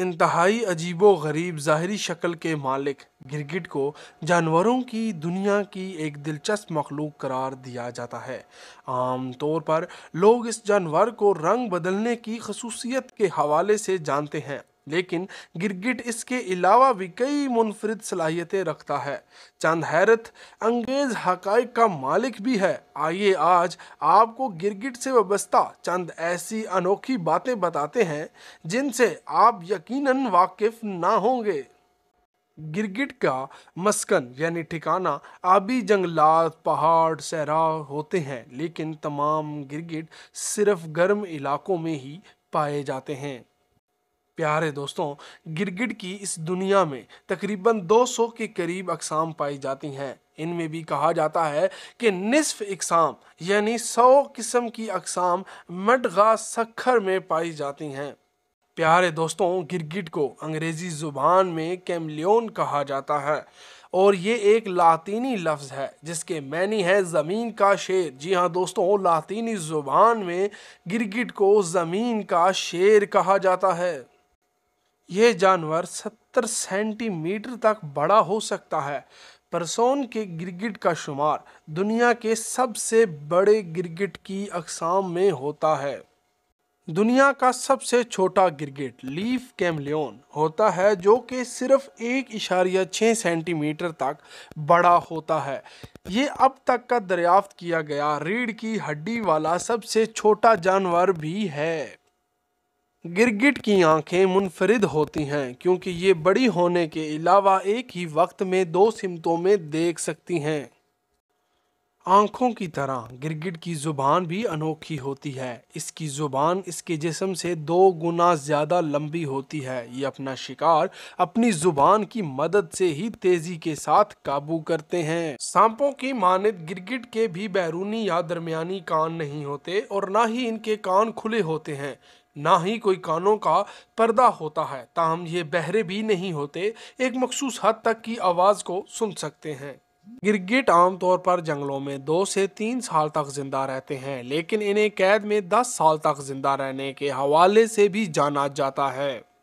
इंतहाई अजीबो गरीब ज़ाहरी शक्ल के मालिक गिरगिट को जानवरों की दुनिया की एक दिलचस्प मखलूक करार दिया जाता है आम तौर पर लोग इस जानवर को रंग बदलने की खसूसियत के हवाले से जानते हैं लेकिन गिरगिट इसके अलावा भी कई मुनफरद सलाहियतें रखता है चंद हैरत अंगेज हक़ का मालिक भी है आइए आज आपको गिरगिट से वाबस्ता चंद ऐसी अनोखी बातें बताते हैं जिनसे आप यकीनन वाकिफ ना होंगे गिरगिट का मस्कन यानी ठिकाना आबी जंगलात पहाड़ सहरा होते हैं लेकिन तमाम गिरगिट सिर्फ गर्म इलाकों में ही पाए जाते हैं प्यारे दोस्तों गिरगिट की इस दुनिया में तकरीबन 200 के करीब अकसाम पाई जाती हैं इनमें भी कहा जाता है कि निसफ इकसाम यानी 100 किस्म की अकसाम मडगा सखर में पाई जाती हैं प्यारे दोस्तों गिरगिट को अंग्रेज़ी ज़ुबान में कैमलियन कहा जाता है और ये एक लातीनी लफ्ज़ है जिसके मैनी है ज़मीन का शेर जी हाँ दोस्तों लातीनी ज़ुबान में गिरगिट को ज़मीन का शेर कहा जाता है यह जानवर सत्तर सेंटीमीटर तक बड़ा हो सकता है परसोन के गिरगिट का शुमार दुनिया के सबसे बड़े गिरगिट की अकसाम में होता है दुनिया का सबसे छोटा गिरगिट लीफ कैमलियन होता है जो कि सिर्फ एक इशारिया छः सेंटीमीटर तक बड़ा होता है ये अब तक का दरियाफ्त किया गया रीढ़ की हड्डी वाला सबसे छोटा जानवर भी है गिरगिट की आंखें मुनफरद होती हैं क्योंकि ये बड़ी होने के अलावा एक ही वक्त में दो सिमतों में देख सकती हैं आँखों की तरह गिरगिट की ज़ुबान भी अनोखी होती है इसकी ज़ुबान इसके जिसम से दो गुना ज़्यादा लंबी होती है ये अपना शिकार अपनी ज़ुबान की मदद से ही तेज़ी के साथ काबू करते हैं सांपों की मानद गिरगिट के भी बैरूनी या दरमियानी कान नहीं होते और ना ही इनके कान खुले होते हैं ना ही कोई कानों का पर्दा होता है ताहम ये बहरे भी नहीं होते एक मखसूस हद तक की आवाज़ को सुन सकते हैं गिरगिट आमतौर पर जंगलों में दो से तीन साल तक जिंदा रहते हैं लेकिन इन्हें कैद में दस साल तक जिंदा रहने के हवाले से भी जाना जाता है